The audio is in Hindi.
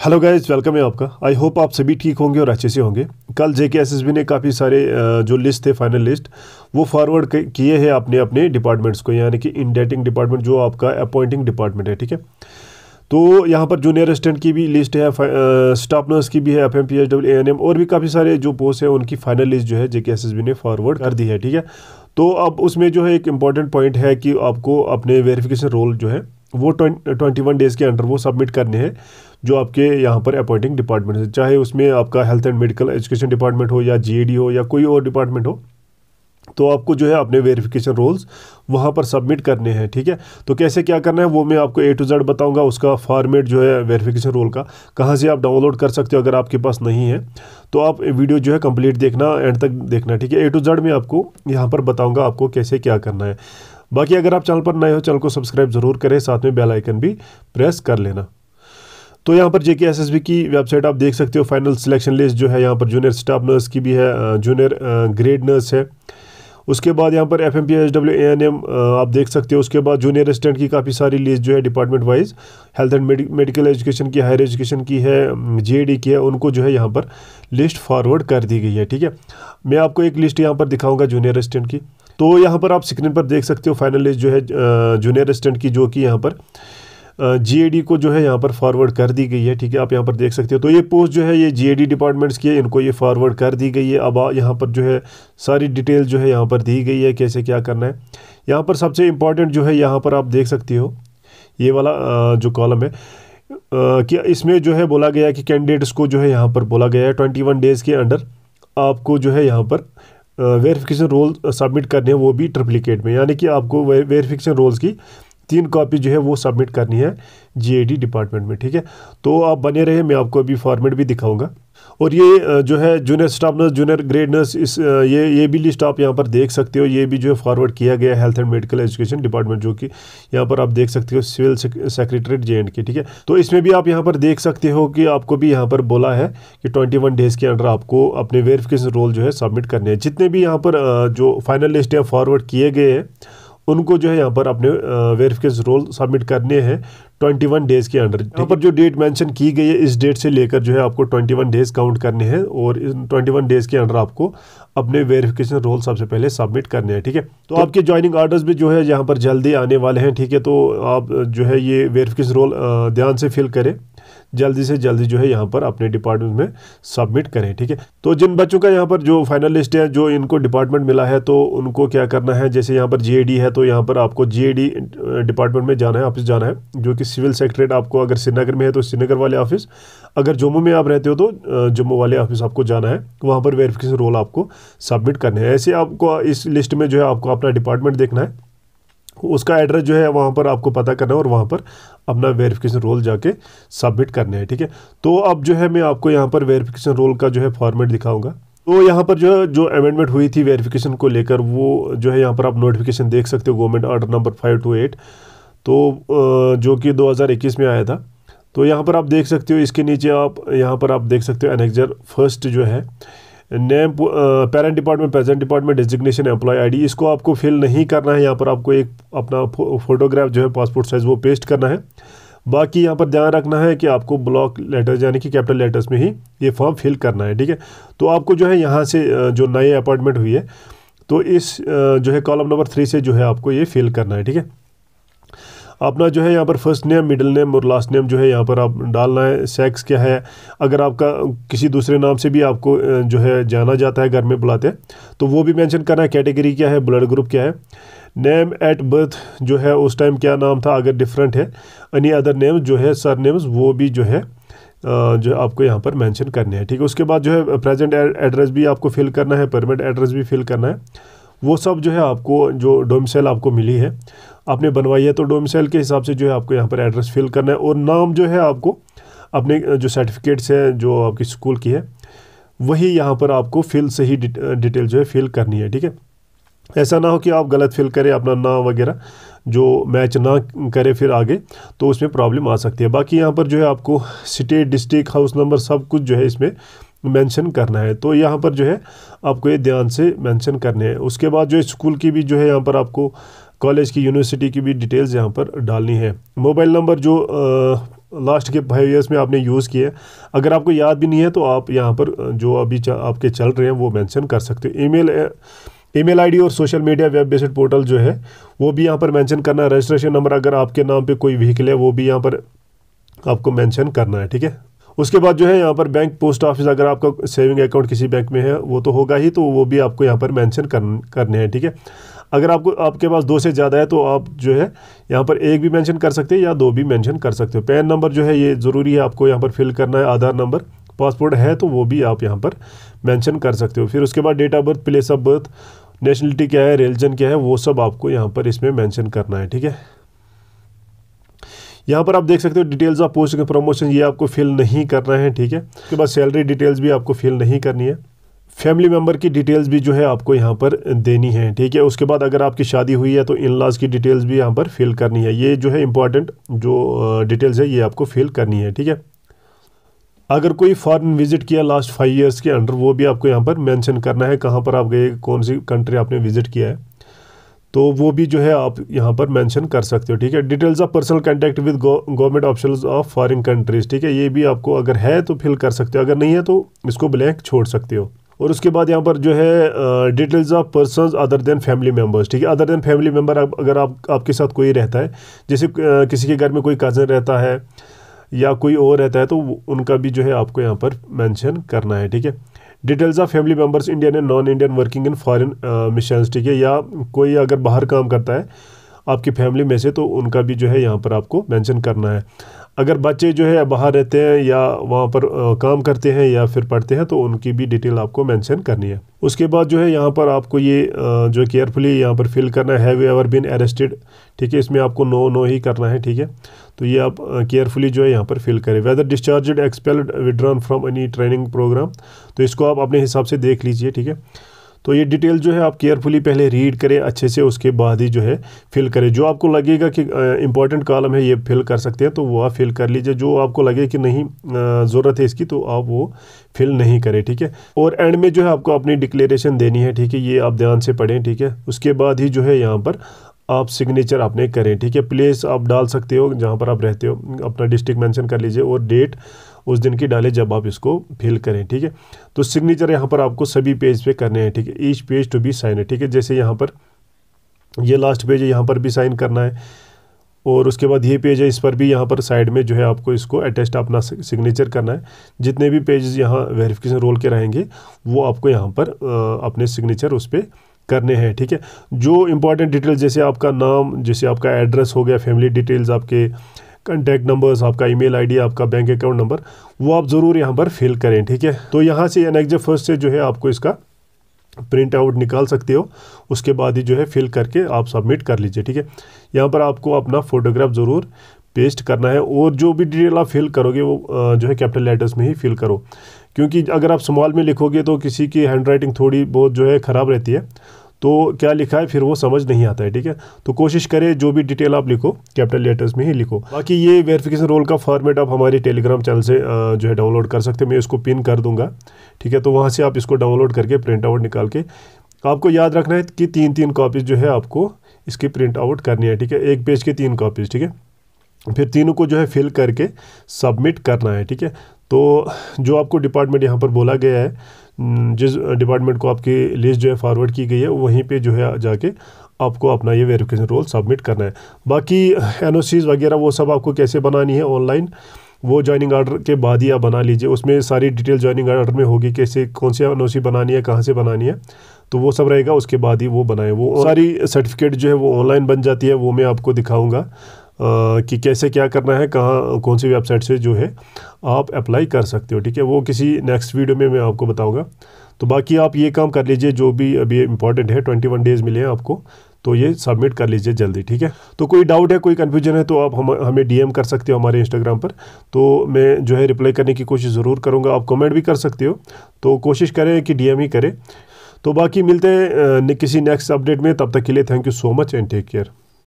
हेलो गाइज वेलकम है आपका आई होप आप सभी ठीक होंगे और अच्छे से होंगे कल जे ने काफ़ी सारे जो लिस्ट थे फाइनल लिस्ट वो फॉरवर्ड किए हैं अपने अपने डिपार्टमेंट्स को यानी कि इंडेटिंग डिपार्टमेंट जो आपका अपॉइंटिंग डिपार्टमेंट है ठीक है तो यहाँ पर जूनियर असिस्टेंट की भी लिस्ट है स्टाफ नर्स की भी है F M P H W N M और भी काफ़ी सारे जो पोस्ट हैं उनकी फाइनल लिस्ट जो है जे ने फॉरवर्ड कर दी है ठीक है तो अब उसमें जो है एक इम्पॉर्टेंट पॉइंट है कि आपको अपने वेरिफिकेशन रोल जो है वो ट्वेंटी वन डेज़ के अंडर वो सबमिट करने हैं जो आपके यहाँ पर अपॉइंटिंग डिपार्टमेंट है चाहे उसमें आपका health and medical education department हो या जी हो या कोई और डिपार्टमेंट हो तो आपको जो है अपने वेरिफिकेशन रोल्स वहाँ पर सबमिट करने हैं ठीक है तो कैसे क्या करना है वो मैं आपको ए टू जेड बताऊँगा उसका फॉर्मेट जो है वेरिफिकेशन रोल का कहाँ से आप डाउनलोड कर सकते हो अगर आपके पास नहीं है तो आप वीडियो जो है कंप्लीट देखना एंड तक देखना ठीक है ए टू जेड मैं आपको यहाँ पर बताऊँगा आपको कैसे क्या करना है बाकी अगर आप चैनल पर नए हो चैनल को सब्सक्राइब जरूर करें साथ में बेल आइकन भी प्रेस कर लेना तो यहाँ पर जेके एसएसबी की वेबसाइट आप देख सकते हो फाइनल सिलेक्शन लिस्ट जो है यहाँ पर जूनियर स्टाफ नर्स की भी है जूनियर ग्रेड नर्स है उसके बाद यहाँ पर F M P W N M आप देख सकते हो उसके बाद जूनियर असिस्टेंट की काफ़ी सारी लिस्ट जो है department wise health and medical education की हायर एजुकेशन की है जे डी की है उनको जो है यहाँ पर लिस्ट फॉरवर्ड कर दी गई है ठीक है मैं आपको एक लिस्ट यहाँ पर दिखाऊँगा जूनियर असिस्टेंट की तो यहाँ पर आप स्क्रीन पर देख सकते हो फाइनल जो है जूनियर असिस्टेंट की जो कि यहाँ पर जीएडी को जो है यहाँ पर फॉरवर्ड कर दी गई है ठीक है आप यहाँ पर देख सकते हो तो ये पोस्ट जो है ये जीएडी डिपार्टमेंट्स की है इनको ये फॉरवर्ड कर दी गई है अब यहाँ पर जो है सारी डिटेल जो है यहाँ पर दी गई है कैसे क्या करना है यहाँ पर सबसे इम्पॉर्टेंट जो है यहाँ पर आप देख सकते हो ये वाला जो कॉलम है कि इसमें जो है बोला गया कि कैंडिडेट्स को जो है यहाँ पर बोला गया है ट्वेंटी वन डेज़ के अंडर आपको जो है यहाँ पर वेरिफिकेशन रोल सबमिट करने हैं वो भी ट्रिप्लिकेट में यानी कि आपको वेरिफिकेशन रोल्स की तीन कॉपी जो है वो सबमिट करनी है जीएडी डिपार्टमेंट में ठीक है तो आप बने रहे मैं आपको अभी फॉर्मेट भी दिखाऊंगा और ये जो है junior staff nurse junior grade nurse इस ये ये भी लिस्ट आप यहाँ पर देख सकते हो ये भी जो है फॉरवर्ड किया गया health and medical education department जो कि यहाँ पर आप देख सकते हो सिविल सेक्रेटरीट जे एंड के ठीक है तो इसमें भी आप यहाँ पर देख सकते हो कि आपको भी यहाँ पर बोला है कि ट्वेंटी डेज़ के अंडर आपको अपने वेरिफिकेशन रोल जो है सबमिट करने हैं जितने भी यहाँ पर जो फाइनल लिस्ट है फॉरवर्ड किए गए हैं उनको जो है यहाँ पर अपने वेरिफिकेशन रोल सबमिट करने हैं ट्वेंटी वन डेज़ के अंडर यहाँ पर जो डेट मेंशन की गई है इस डेट से लेकर जो है आपको ट्वेंटी वन डेज़ काउंट करने हैं और इन वन डेज़ के अंडर आपको अपने वेरिफिकेशन रोल सबसे पहले सबमिट करने हैं ठीक है तो, तो आपके ज्वाइनिंग ऑर्डर्स भी जो है यहाँ पर जल्दी आने वाले हैं ठीक है तो आप जो है ये वेरिफिकेशन रोल ध्यान से फिल करें जल्दी से जल्दी जो है यहाँ पर अपने डिपार्टमेंट में सबमिट करें ठीक है तो जिन बच्चों का यहाँ पर जो फाइनल लिस्ट है जो इनको डिपार्टमेंट मिला है तो उनको क्या करना है जैसे यहाँ पर जी है तो यहाँ पर आपको जी डिपार्टमेंट में जाना है ऑफिस जाना है जो कि सिविल सेक्रेटरीट आपको अगर श्रीनगर में है तो श्रीनगर वाले ऑफिस अगर जम्मू में आप रहते हो तो जम्मू वाले ऑफिस आपको जाना है वहाँ पर वेरिफिकेशन रोल आपको सबमिट करना है ऐसे आपको इस लिस्ट में जो है आपको अपना डिपार्टमेंट देखना है उसका एड्रेस जो है वहाँ पर आपको पता करना है और वहाँ पर अपना वेरिफिकेशन रोल जाके सबमिट करना है ठीक है तो अब जो है मैं आपको यहाँ पर वेरिफिकेशन रोल का जो है फॉर्मेट दिखाऊँगा तो यहाँ पर जो है जो अमेंडमेंट हुई थी वेरिफिकेशन को लेकर वो जो है यहाँ पर आप नोटिफिकेशन देख सकते हो government order number five two eight तो जो कि 2021 में आया था तो यहाँ पर आप देख सकते हो इसके नीचे आप यहाँ पर आप देख सकते हो एनेक्जर फर्स्ट जो है name parent department present department designation employ ID इसको आपको फिल नहीं करना है यहाँ पर आपको एक अपना फोटोग्राफ जो है पासपोर्ट साइज़ वो पेस्ट करना है बाकी यहाँ पर ध्यान रखना है कि आपको ब्लॉक लेटर्स यानी कि कैपिटल लेटर्स में ही ये फॉर्म फिल करना है ठीक है तो आपको जो है यहाँ से जो नए अपॉइंटमेंट हुई है तो इस जो है कॉलम नंबर थ्री से जो है आपको ये फिल करना है ठीक है अपना जो है यहाँ पर फर्स्ट नेम मिडिल नेम और लास्ट नेम जो है यहाँ पर आप डालना है सेक्स क्या है अगर आपका किसी दूसरे नाम से भी आपको जो है जाना जाता है घर में बुलाते हैं तो वो भी मैंशन करना है कैटेगरी क्या है ब्लड ग्रुप क्या है नेम एट बर्थ जो है उस टाइम क्या नाम था अगर डिफरेंट है एनी अदर नेम जो है सर नेम्स वो भी जो है जो आपको यहाँ पर मेंशन करने हैं ठीक है उसके बाद जो है प्रेजेंट एड्रेस भी आपको फिल करना है परमानेंट एड्रेस भी फिल करना है वो सब जो है आपको जो डोमसेल आपको मिली है आपने बनवाई है तो डोमसेल के हिसाब से जो है आपको यहाँ पर एड्रेस फिल करना है और नाम जो है आपको अपने जो सर्टिफिकेट्स हैं जो आपकी स्कूल की है वही यहाँ पर आपको फिल से ही डिटेल जो है फिल करनी है ठीक है ऐसा ना हो कि आप गलत फिल करें अपना नाम वगैरह जो मैच ना करें फिर आगे तो उसमें प्रॉब्लम आ सकती है बाकी यहाँ पर जो है आपको स्टेट डिस्ट्रिक्ट हाउस नंबर सब कुछ जो है इसमें मेंशन करना है तो यहाँ पर जो है आपको ये ध्यान से मेंशन करने हैं उसके बाद जो है स्कूल की भी जो है यहाँ पर आपको कॉलेज की यूनिवर्सिटी की भी डिटेल्स यहाँ पर डालनी है मोबाइल नंबर जो लास्ट के फाइव ईयर्स में आपने यूज़ किया है अगर आपको याद भी नहीं है तो आप यहाँ पर जो अभी आपके चल रहे हैं वो मैंशन कर सकते हो ईमेल ईमेल आईडी और social media web based portal जो है वो भी यहाँ पर मेंशन करना है रजिस्ट्रेशन नंबर अगर आपके नाम पे कोई व्हीकल है वो भी यहाँ पर आपको मेंशन करना है ठीक है उसके बाद जो है यहाँ पर बैंक पोस्ट ऑफिस अगर आपका सेविंग अकाउंट किसी बैंक में है वो तो होगा ही तो वो भी आपको यहाँ पर मैंशन कर, करने हैं ठीक है अगर आपको आपके पास दो से ज़्यादा है तो आप जो है यहाँ पर एक भी मैंशन कर सकते हैं या दो भी मैंशन कर सकते हो पैन नंबर जो है ये ज़रूरी है आपको यहाँ पर फिल करना है आधार नंबर पासपोर्ट है तो वो भी आप यहाँ पर मैंशन कर सकते हो फिर उसके बाद date of birth place of birth nationality क्या है रिलीजन क्या है वो सब आपको यहाँ पर इसमें मैंशन करना है ठीक है यहाँ पर आप देख सकते हो डिटेल्स ऑफ पोस्ट के प्रमोशन ये आपको फिल नहीं करना है ठीक है उसके बाद सैलरी डिटेल्स भी आपको फिल नहीं करनी है फैमिली मेम्बर की डिटेल्स भी जो है आपको यहाँ पर देनी है ठीक है उसके बाद अगर आपकी शादी हुई है तो इन लॉज की डिटेल्स भी यहाँ पर फिल करनी है ये जो है इंपॉर्टेंट जो डिटेल्स है ये आपको फिल करनी है ठीक है अगर कोई फॉरेन विजिट किया लास्ट फाइव इयर्स के अंडर वो भी आपको यहाँ पर मेंशन करना है कहाँ पर आप गए कौन सी कंट्री आपने विजिट किया है तो वो भी जो है आप यहाँ पर मेंशन कर सकते हो ठीक है details of personal contact with government option of foreign countries ठीक है ये भी आपको अगर है तो फिल कर सकते हो अगर नहीं है तो इसको ब्लैंक छोड़ सकते हो और उसके बाद यहाँ पर जो है details of person other than family members ठीक है अदर देन फैमिली मेम्बर अगर आप आपके साथ कोई रहता है जैसे किसी के घर में कोई कज़न रहता है या कोई और रहता है तो उनका भी जो है आपको यहाँ पर मैंशन करना है ठीक है details of family members Indian and non Indian working in foreign mission ठीक है या कोई अगर बाहर काम करता है आपकी फैमिली में से तो उनका भी जो है यहाँ पर आपको मैंशन करना है अगर बच्चे जो है बाहर रहते हैं या वहाँ पर आ, uh, काम करते हैं या फिर पढ़ते हैं तो उनकी भी डिटेल आपको मेंशन करनी है उसके बाद जो है यहाँ पर आपको ये आ, uh, जो केयरफुली यहाँ पर फिल करना है हैव एवर बीन अरेस्टेड ठीक है इसमें आपको नो नो ही करना है ठीक है तो ये आप केयरफुली जो है यहाँ पर फिल करें whether discharge expelled withdrawn from any training programme तो इसको आप अपने हिसाब से देख लीजिए ठीक है तो ये डिटेल जो है आप केयरफुली पहले रीड करें अच्छे से उसके बाद ही जो है फिल करें जो आपको लगेगा कि इंपॉर्टेंट कॉलम है ये फिल कर सकते हैं तो वो आप फिल कर लीजिए जो आपको लगे कि नहीं ज़रूरत है इसकी तो आप वो फिल नहीं करें ठीक है और एंड में जो है आपको अपनी डिक्लेरेशन देनी है ठीक है ये आप ध्यान से पढ़ें ठीक है उसके बाद ही जो है यहाँ पर आप सिग्नेचर आपने करें ठीक है प्लेस आप डाल सकते हो जहाँ पर आप रहते हो अपना डिस्ट्रिक्ट मेंशन कर लीजिए और डेट उस दिन की डालें जब आप इसको फिल करें ठीक है तो सिग्नेचर यहाँ पर आपको सभी पेज पे करने हैं ठीक है each page to be sign है ठीक है जैसे यहाँ पर ये लास्ट पेज है यहाँ पर भी साइन करना है और उसके बाद ये पेज है इस पर भी यहाँ पर साइड में जो है आपको इसको अटेस्ट अपना सिग्नेचर करना है जितने भी पेजेस यहाँ वेरिफिकेशन रोल के रहेंगे वो आपको यहाँ पर अपने सिग्नेचर उस पर करने हैं ठीक है जो इंपॉर्टेंट डिटेल्स जैसे आपका नाम जैसे आपका एड्रेस हो गया फैमिली डिटेल्स आपके कंटैक्ट नंबर्स आपका ईमेल आईडी आपका बैंक अकाउंट नंबर वो आप ज़रूर यहाँ पर फिल करें ठीक है तो यहाँ से एनेक्जा फर्स्ट से जो है आपको इसका प्रिंट आउट निकाल सकते हो उसके बाद ही जो है फिल करके आप सबमिट कर लीजिए ठीक है यहाँ पर आपको अपना फोटोग्राफ ज़रूर पेस्ट करना है और जो भी डिटेल आप फिल करोगे वो जो है कैपिटल लेटर्स में ही फिल करो क्योंकि अगर आप स्मॉल में लिखोगे तो किसी की हैंड राइटिंग थोड़ी बहुत जो है ख़राब रहती है तो क्या लिखा है फिर वो समझ नहीं आता है ठीक है तो कोशिश करें जो भी डिटेल आप लिखो कैपिटल लेटर्स में ही लिखो बाकी ये वेरिफिकेशन रोल का फॉर्मेट आप हमारे टेलीग्राम चैनल से जो है डाउनलोड कर सकते हैं मैं इसको पिन कर दूंगा ठीक है तो वहाँ से आप इसको डाउनलोड करके प्रिंट आउट निकाल के आपको याद रखना है कि तीन तीन कॉपीज़ जो है आपको इसकी प्रिंट आउट करनी है ठीक है एक पेज के तीन कॉपीज़ ठीक है फिर तीनों को जो है फिल करके सबमिट करना है ठीक है तो जो आपको डिपार्टमेंट यहाँ पर बोला गया है जिस डिपार्टमेंट को आपकी लिस्ट जो है फॉरवर्ड की गई है वहीं पे जो है जाके आपको अपना ये वेरिफिकेशन रोल सबमिट करना है बाकी एन वगैरह वो सब आपको कैसे बनानी है ऑनलाइन वो जॉइनिंग आर्डर के बाद ही आप बना लीजिए उसमें सारी डिटेल जॉइनिंग आर्डर में होगी कैसे कौन सी एन बनानी है कहाँ से बनानी है तो वो सब रहेगा उसके बाद ही वो बनाए वो सारी सर्टिफिकेट जो है वो ऑनलाइन बन जाती है वो मैं आपको दिखाऊँगा कि कैसे क्या करना है कहाँ कौन सी वेबसाइट से जो है आप अप्लाई कर सकते हो ठीक है वो किसी नेक्स्ट वीडियो में मैं आपको बताऊँगा तो बाकी आप ये काम कर लीजिए जो भी अभी इंपॉर्टेंट है ट्वेंटी वन डेज़ मिले हैं आपको तो ये सबमिट कर लीजिए जल्दी ठीक है तो कोई डाउट है कोई कन्फ्यूजन है तो आप हम हमें डीएम कर सकते हो हमारे इंस्टाग्राम पर तो मैं जो है रिप्लाई करने की कोशिश ज़रूर करूँगा आप कमेंट भी कर सकते हो तो कोशिश करें कि डीएम ही करें तो बाकी मिलते हैं किसी नेक्स्ट अपडेट में तब तक के लिए thank you so much and take care